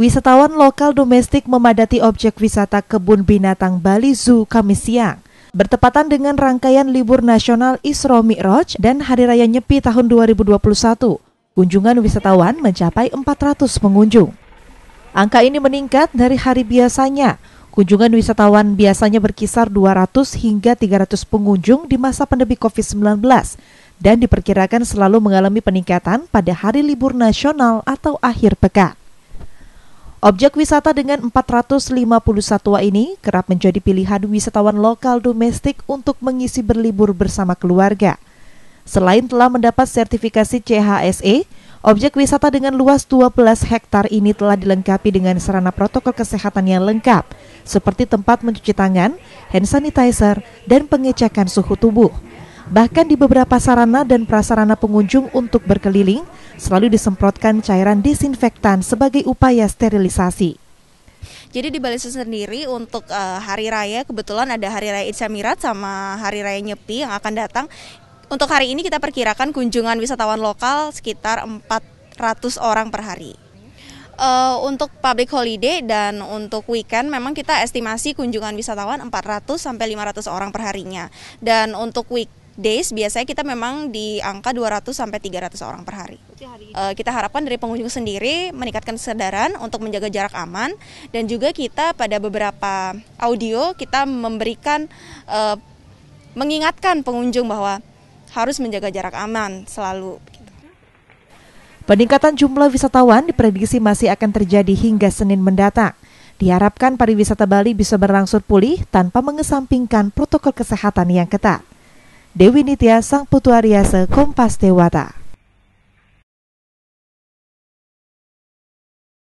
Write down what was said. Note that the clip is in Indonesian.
Wisatawan lokal domestik memadati objek wisata Kebun Binatang Bali Zoo Kamis siang. Bertepatan dengan rangkaian libur nasional Isra Mi'raj dan Hari Raya Nyepi tahun 2021, kunjungan wisatawan mencapai 400 pengunjung. Angka ini meningkat dari hari biasanya. Kunjungan wisatawan biasanya berkisar 200 hingga 300 pengunjung di masa pandemi COVID-19 dan diperkirakan selalu mengalami peningkatan pada hari libur nasional atau akhir pekan. Objek wisata dengan 450 satwa ini kerap menjadi pilihan wisatawan lokal domestik untuk mengisi berlibur bersama keluarga. Selain telah mendapat sertifikasi CHSE, objek wisata dengan luas 12 hektar ini telah dilengkapi dengan sarana protokol kesehatan yang lengkap, seperti tempat mencuci tangan, hand sanitizer, dan pengecekan suhu tubuh. Bahkan di beberapa sarana dan prasarana pengunjung untuk berkeliling, selalu disemprotkan cairan disinfektan sebagai upaya sterilisasi. Jadi di Bali sendiri untuk uh, hari raya kebetulan ada hari raya Idul Mirat sama hari raya Nyepi yang akan datang. Untuk hari ini kita perkirakan kunjungan wisatawan lokal sekitar 400 orang per hari. Uh, untuk public holiday dan untuk weekend memang kita estimasi kunjungan wisatawan 400 sampai 500 orang per harinya. Dan untuk week weekdays biasanya kita memang di angka 200 sampai 300 orang per hari. Uh, kita harapkan dari pengunjung sendiri meningkatkan kesadaran untuk menjaga jarak aman dan juga kita pada beberapa audio kita memberikan uh, mengingatkan pengunjung bahwa harus menjaga jarak aman selalu. Peningkatan jumlah wisatawan diprediksi masih akan terjadi hingga Senin mendatang. Diharapkan pariwisata Bali bisa berlangsung pulih tanpa mengesampingkan protokol kesehatan yang ketat. Dewi Nitya Sang Putu Ariase Kompas Dewata